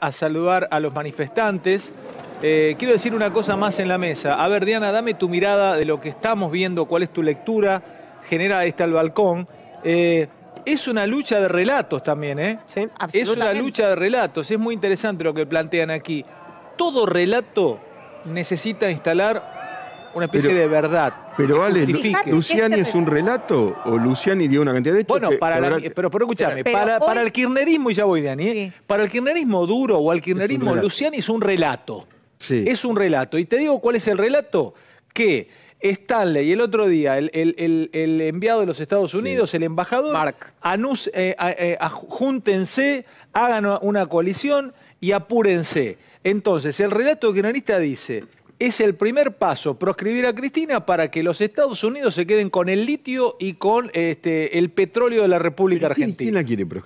a saludar a los manifestantes. Eh, quiero decir una cosa más en la mesa. A ver, Diana, dame tu mirada de lo que estamos viendo, cuál es tu lectura, genera esta al balcón. Eh, es una lucha de relatos también, ¿eh? Sí, absolutamente. Es una lucha de relatos, es muy interesante lo que plantean aquí. Todo relato necesita instalar una especie de verdad. Pero Ale, este ¿Luciani es un relato o Luciani dio una cantidad de hechos? Bueno, pero, pero escúchame, para, para, el kirchnerismo, y ya voy, Dani, ¿eh? para el kirchnerismo duro o al kirchnerismo, Luciani es un relato. Sí. Es un relato. Y te digo cuál es el relato, que Stanley, el otro día, el, el, enviado de los Estados Unidos, el embajador, eh, eh, júntense, hagan una coalición y apúrense. Entonces, el relato kirchnerista dice es el primer paso, proscribir a Cristina para que los Estados Unidos se queden con el litio y con este, el petróleo de la República Argentina. quiere